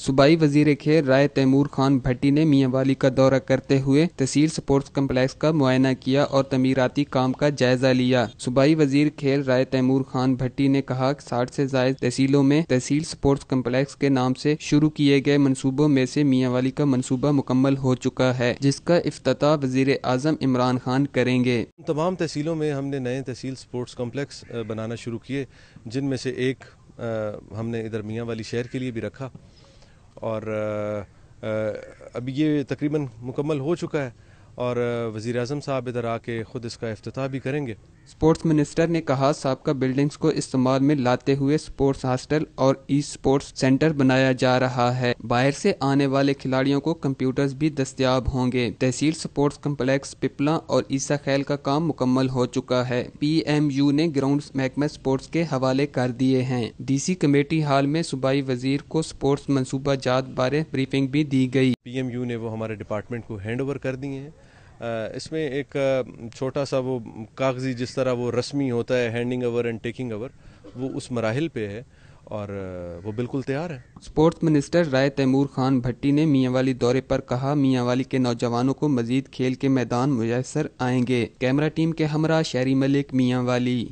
सूबाई वजीर खेल राय तैमूर खान भट्टी ने वाली का दौरा करते हुए तहसील स्पोर्ट्स कम्प्लेक्स का मुआयना किया और तमीराती काम का जायजा लिया सूबाई वजीर खेल राय तैमूर खान भट्टी ने कहा साठ से जायद तहसीलों में तहसील स्पोर्ट्स कम्प्लेक्स के नाम से शुरू किए गए मनसूबों में से वाली का मनसूबा मुकम्मल हो चुका है जिसका अफ्ताह वजीर आजम इमरान खान करेंगे तमाम तहसीलों में हमने नए तहसील स्पोर्ट्स कम्प्लेक्स बनाना शुरू किए जिनमें से एक हमने इधर मियाँ वाली शहर के लिए भी रखा और अभी ये तकरीबन मुकम्मल हो चुका है और वज़ी अजम साहब इधर आके ख़ुद इसका अफ्ताह भी करेंगे स्पोर्ट्स मिनिस्टर ने कहा सबका बिल्डिंग्स को इस्तेमाल में लाते हुए स्पोर्ट्स हॉस्टल और ई स्पोर्ट्स सेंटर बनाया जा रहा है बाहर से आने वाले खिलाड़ियों को कंप्यूटर्स भी दस्तियाब होंगे तहसील स्पोर्ट्स कम्प्लेक्स पिपला और ईसा खैल का काम मुकम्मल हो चुका है पी एम यू ने ग्राउंड महकमा स्पोर्ट्स के हवाले कर दिए हैं डी सी कमेटी हाल में सूबाई वजीर को स्पोर्ट्स मनसूबा जात बारे ब्रीफिंग भी दी गई पी एम यू ने वो हमारे डिपार्टमेंट को हैंड ओवर कर दिए हैं इसमें एक छोटा सा वो कागज़ी जिस तरह वो रस्मी होता है handing over and taking over वो उस मराहल पे है और वो बिल्कुल तैयार है स्पोर्ट्स मिनिस्टर राय तैमूर खान भट्टी ने मियाँवाली दौरे पर कहा मियाँवाली के नौजवानों को मजीद खेल के मैदान मुयसर आएंगे कैमरा टीम के हमरा शहरी मलिक मियाँवाली